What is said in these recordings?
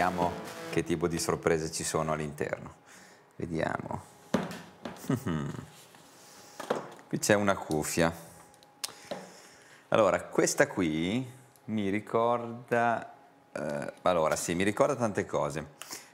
vediamo che tipo di sorprese ci sono all'interno. Vediamo. qui c'è una cuffia. Allora, questa qui mi ricorda... Eh, allora, sì, mi ricorda tante cose.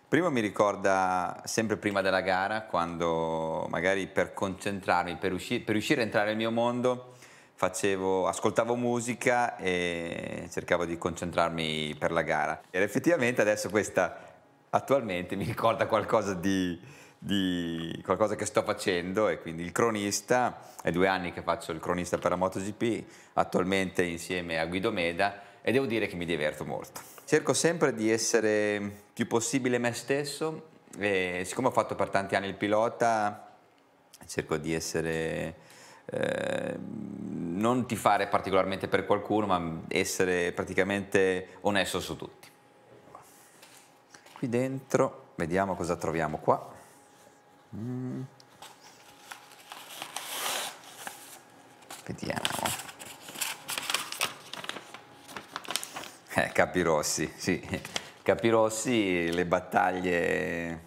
Prima mi ricorda sempre prima della gara, quando magari per concentrarmi, per, usci per riuscire a entrare nel mio mondo, facevo, ascoltavo musica e cercavo di concentrarmi per la gara. Ed effettivamente adesso questa attualmente mi ricorda qualcosa di, di qualcosa che sto facendo e quindi il cronista, è due anni che faccio il cronista per la MotoGP, attualmente insieme a Guido Meda e devo dire che mi diverto molto. Cerco sempre di essere più possibile me stesso e siccome ho fatto per tanti anni il pilota cerco di essere eh, non ti fare particolarmente per qualcuno, ma essere praticamente onesto su tutti. Qui dentro, vediamo cosa troviamo qua. Mm. Vediamo. Eh, capirossi, sì. Capirossi le battaglie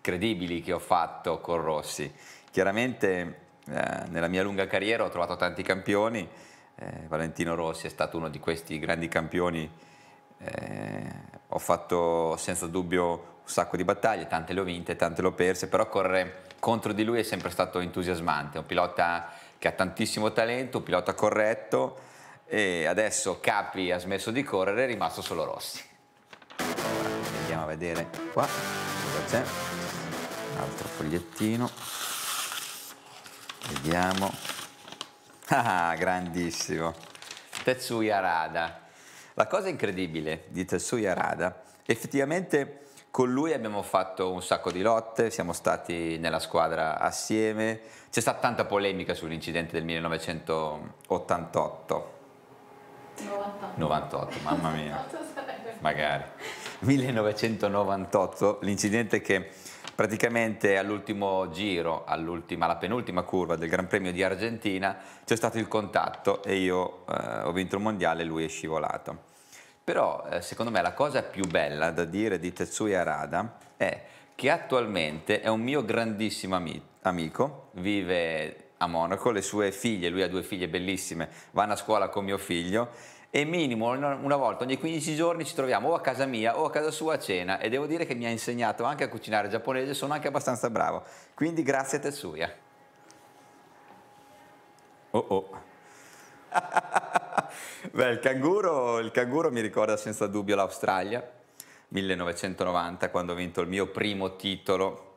credibili che ho fatto con Rossi. Chiaramente eh, nella mia lunga carriera ho trovato tanti campioni, eh, Valentino Rossi è stato uno di questi grandi campioni, eh, ho fatto senza dubbio un sacco di battaglie, tante le ho vinte, tante le ho perse, però correre contro di lui è sempre stato entusiasmante, un pilota che ha tantissimo talento, un pilota corretto e adesso Capi ha smesso di correre, è rimasto solo Rossi. Ora, andiamo a vedere qua cosa c'è, un altro fogliettino. Vediamo. Ah, grandissimo. Tetsuya Rada. La cosa incredibile di Tetsuya Rada, effettivamente con lui abbiamo fatto un sacco di lotte, siamo stati nella squadra assieme, c'è stata tanta polemica sull'incidente del 1988. 98. 98, mamma mia. Magari. 1998, l'incidente che praticamente all'ultimo giro, all alla penultima curva del Gran Premio di Argentina, c'è stato il contatto e io eh, ho vinto il mondiale e lui è scivolato. Però eh, secondo me la cosa più bella da dire di Tetsuya Arada è che attualmente è un mio grandissimo ami amico, vive a Monaco, le sue figlie, lui ha due figlie bellissime, vanno a scuola con mio figlio e minimo una volta ogni 15 giorni ci troviamo o a casa mia o a casa sua a cena e devo dire che mi ha insegnato anche a cucinare giapponese, sono anche abbastanza bravo. Quindi grazie a Tetsuya. Oh oh. Beh, il canguro, il canguro mi ricorda senza dubbio l'Australia, 1990, quando ho vinto il mio primo titolo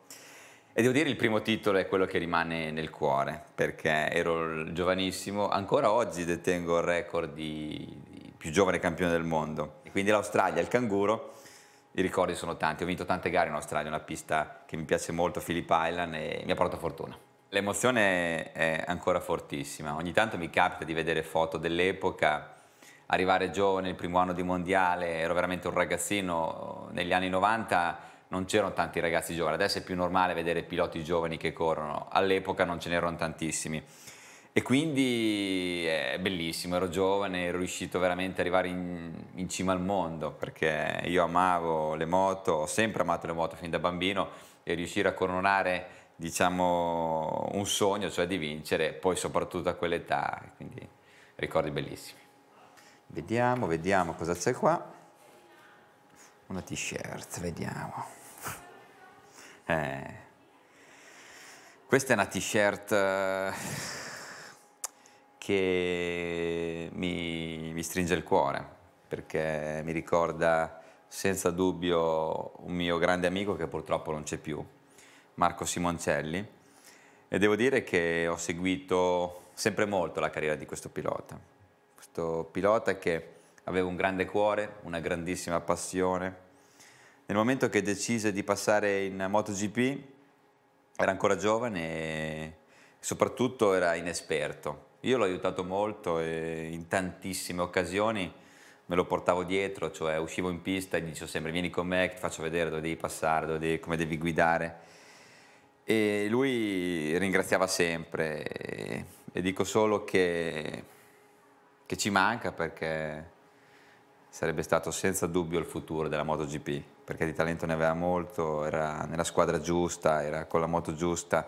e devo dire il primo titolo è quello che rimane nel cuore, perché ero giovanissimo, ancora oggi detengo il record di, di più giovane campione del mondo. E quindi l'Australia, il canguro, i ricordi sono tanti. Ho vinto tante gare in Australia, una pista che mi piace molto, Philip Island, e mi ha portato fortuna. L'emozione è ancora fortissima. Ogni tanto mi capita di vedere foto dell'epoca, arrivare giovane, il primo anno di mondiale, ero veramente un ragazzino negli anni 90 non c'erano tanti ragazzi giovani, adesso è più normale vedere piloti giovani che corrono, all'epoca non ce n'erano tantissimi. E quindi eh, è bellissimo, ero giovane, ero riuscito veramente ad arrivare in, in, cima al mondo, perché io amavo le moto, ho sempre amato le moto fin da bambino e riuscire a coronare diciamo, un sogno, cioè di vincere, poi soprattutto a quell'età, quindi ricordi bellissimi. Vediamo, vediamo cosa c'è qua. Una t-shirt, vediamo. Eh. Questa è una t-shirt eh, che mi, mi stringe il cuore perché mi ricorda senza dubbio un mio grande amico che purtroppo non c'è più, Marco Simoncelli, e devo dire che ho seguito sempre molto la carriera di questo pilota, questo pilota che aveva un grande cuore, una grandissima passione, nel momento che decise di passare in MotoGP era ancora giovane e soprattutto era inesperto. Io l'ho aiutato molto e in tantissime occasioni me lo portavo dietro, cioè uscivo in pista e gli dicevo sempre vieni con me, ti faccio vedere dove devi passare, dove devi, come devi guidare. E lui ringraziava sempre e, e dico solo che, che ci manca perché sarebbe stato senza dubbio il futuro della MotoGP, perché di talento ne aveva molto, era nella squadra giusta, era con la moto giusta.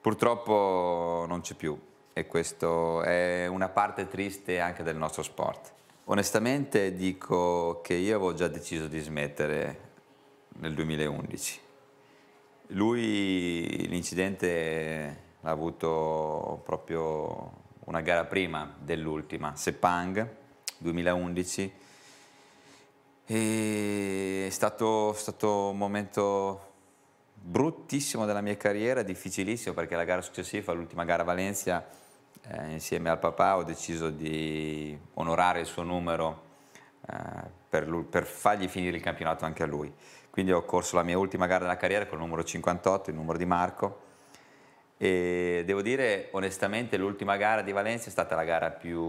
Purtroppo non c'è più e questo è una parte triste anche del nostro sport. Onestamente dico che io avevo già deciso di smettere nel 2011. Lui l'incidente l'ha avuto proprio una gara prima dell'ultima, Sepang 2011 e è stato, stato, un momento bruttissimo della mia carriera, difficilissimo perché la gara successiva, l'ultima gara a Valencia, eh, insieme al papà ho deciso di onorare il suo numero eh, per, lui, per, fargli finire il campionato anche a lui. Quindi ho corso la mia ultima gara della carriera con il numero 58, il numero di Marco. E devo dire onestamente l'ultima gara di Valencia è stata la gara più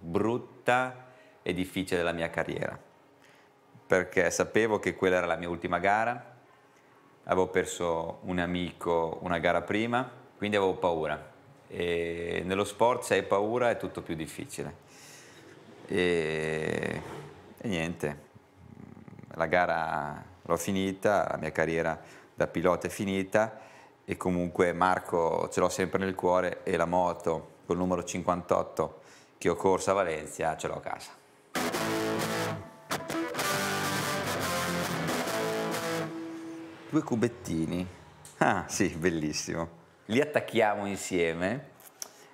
brutta e difficile della mia carriera perché sapevo che quella era la mia ultima gara, avevo perso un amico una gara prima, quindi avevo paura. E nello sport se hai paura è tutto più difficile. E, e niente, la gara l'ho finita, la mia carriera da pilota è finita e comunque Marco ce l'ho sempre nel cuore e la moto col numero 58 che ho corso a Valencia ce l'ho a casa. Due cubettini. Ah, sì, bellissimo. Li attacchiamo insieme.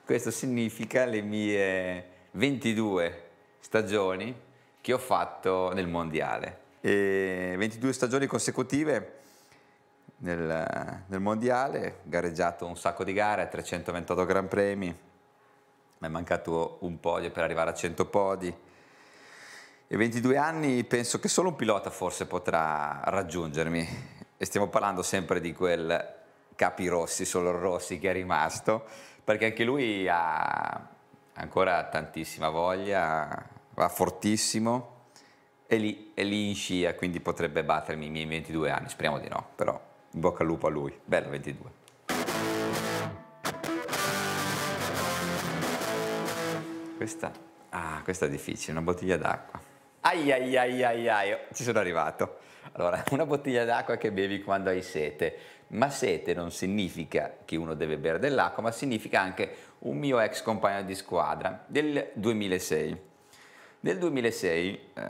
Questo significa le mie 22 stagioni che ho fatto nel mondiale. E 22 stagioni consecutive nel, nel mondiale, gareggiato un sacco di gare, 328 Gran Premi, mi è mancato un podio per arrivare a 100 podi. E 22 anni penso che solo un pilota forse potrà raggiungermi e stiamo parlando sempre di quel Capi Rossi, solo Rossi che è rimasto, perché anche lui ha ancora tantissima voglia, va fortissimo e lì, è lì in scia, quindi potrebbe battermi i miei 22 anni, speriamo di no, però in bocca al lupo a lui, bello 22. Questa, ah, questa è difficile, una bottiglia d'acqua. Ai ai ai ai ai, ci sono arrivato. Allora, una bottiglia d'acqua che bevi quando hai sete, ma sete non significa che uno deve bere dell'acqua, ma significa anche un mio ex compagno di squadra del 2006. Nel 2006 eh,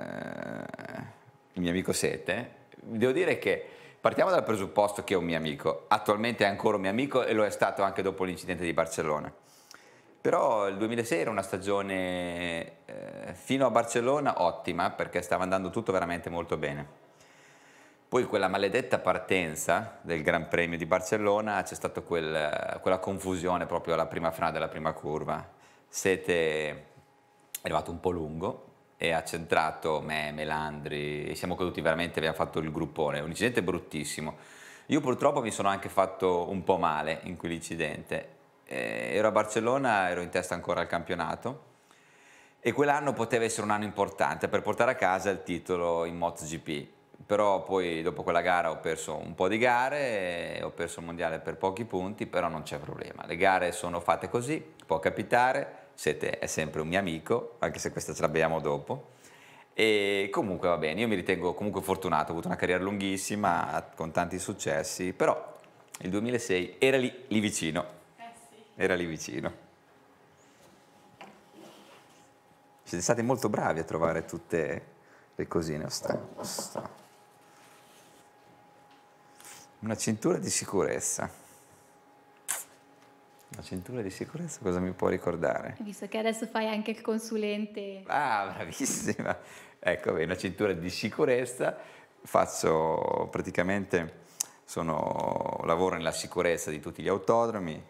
il mio amico Sete, devo dire che partiamo dal presupposto che è un mio amico, attualmente è ancora un mio amico e lo è stato anche dopo l'incidente di Barcellona. Però il 2006 era una stagione eh, fino a Barcellona ottima perché stava andando tutto veramente molto bene. Poi quella maledetta partenza del Gran Premio di Barcellona c'è stata quel, quella confusione proprio alla prima frana della prima curva. Sete è arrivato un po' lungo e ha centrato me, Melandri e siamo caduti veramente, abbiamo fatto il gruppone, un incidente bruttissimo. Io purtroppo mi sono anche fatto un po' male in quell'incidente eh, ero a Barcellona, ero in testa ancora al campionato e quell'anno poteva essere un anno importante per portare a casa il titolo in MotoGP però poi dopo quella gara ho perso un po' di gare, ho perso il mondiale per pochi punti, però non c'è problema. Le gare sono fatte così, può capitare, siete è sempre un mio amico, anche se questa ce l'abbiamo dopo. E comunque va bene, io mi ritengo comunque fortunato, ho avuto una carriera lunghissima, con tanti successi, però il 2006 era lì, lì vicino era lì vicino. Siete stati molto bravi a trovare tutte le cosine. Sta, sta. Una cintura di sicurezza. Una cintura di sicurezza cosa mi può ricordare? Visto che adesso fai anche il consulente. Ah, bravissima. Ecco, una cintura di sicurezza. Faccio praticamente, sono, lavoro nella sicurezza di tutti gli autodromi,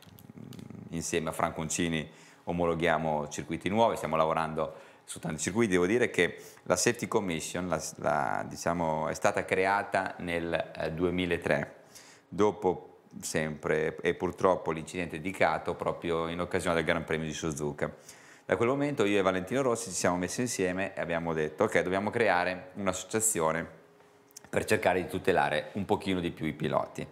insieme a Franconcini omologhiamo circuiti nuovi, stiamo lavorando su tanti circuiti. Devo dire che la Safety Commission la, la, diciamo, è stata creata nel 2003, eh, dopo sempre e purtroppo l'incidente di Cato proprio in occasione del Gran Premio di Suzuka. Da quel momento io e Valentino Rossi ci siamo messi insieme e abbiamo detto ok, dobbiamo creare un'associazione per cercare di tutelare un pochino di più i piloti.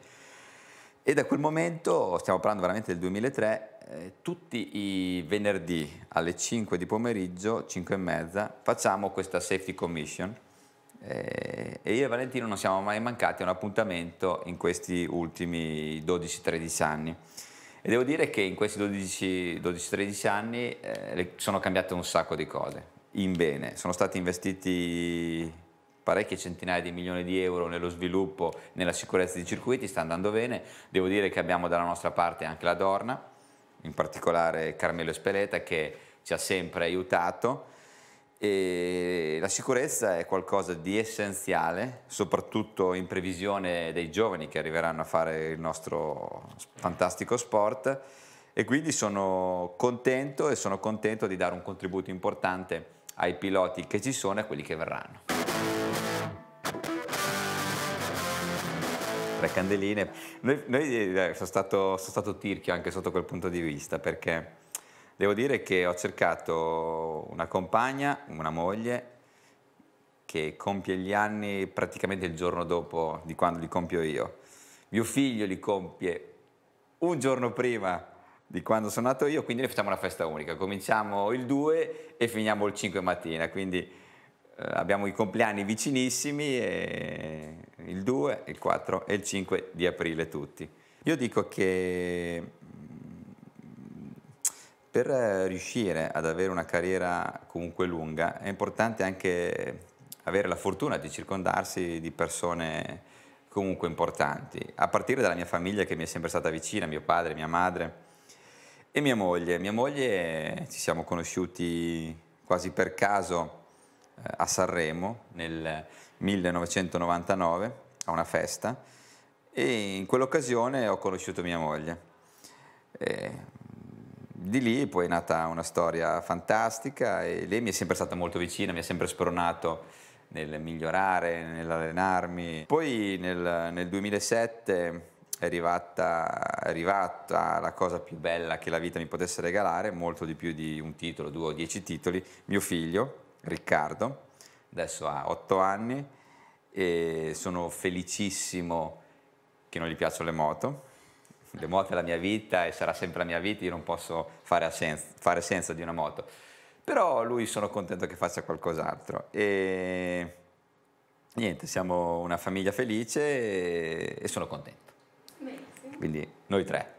E da quel momento, stiamo parlando veramente del 2003, eh, tutti i venerdì alle 5 di pomeriggio, 5 e mezza, facciamo questa safety commission eh, e io e Valentino non siamo mai mancati a un appuntamento in questi ultimi 12-13 anni. E devo dire che in questi 12-13 anni eh, sono cambiate un sacco di cose, in bene. Sono stati investiti parecchie centinaia di milioni di euro nello sviluppo, nella sicurezza dei circuiti, sta andando bene. Devo dire che abbiamo dalla nostra parte anche la Dorna, in particolare Carmelo Speleta che ci ha sempre aiutato. E la sicurezza è qualcosa di essenziale, soprattutto in previsione dei giovani che arriveranno a fare il nostro fantastico sport e quindi sono contento e sono contento di dare un contributo importante ai piloti che ci sono e a quelli che verranno tre candeline. Noi, noi eh, sono, stato, sono, stato, tirchio anche sotto quel punto di vista perché devo dire che ho cercato una compagna, una moglie che compie gli anni praticamente il giorno dopo di quando li compio io. Mio figlio li compie un giorno prima di quando sono nato io, quindi noi facciamo una festa unica. Cominciamo il 2 e finiamo il 5 mattina, quindi eh, abbiamo i compleanni vicinissimi, il 2, il 4 e il 5 di aprile tutti. Io dico che mm, per riuscire ad avere una carriera comunque lunga è importante anche avere la fortuna di circondarsi di persone comunque importanti, a partire dalla mia famiglia che mi è sempre stata vicina, mio padre, mia madre e mia moglie. Mia moglie ci siamo conosciuti quasi per caso a Sanremo nel 1999 a una festa e in quell'occasione ho conosciuto mia moglie. E di lì poi è nata una storia fantastica e lei mi è sempre stata molto vicina, mi ha sempre spronato nel migliorare, nell'allenarmi. Poi nel, nel 2007 è arrivata, è arrivata, la cosa più bella che la vita mi potesse regalare, molto di più di un titolo, due o dieci titoli, mio figlio, Riccardo, adesso ha 8 anni e sono felicissimo che non gli piacciono le moto. Le moto è la mia vita e sarà sempre la mia vita, io non posso fare, senza, fare senza di una moto. Però lui sono contento che faccia qualcos'altro. E niente, siamo una famiglia felice e, e sono contento. Benissimo. Quindi noi tre.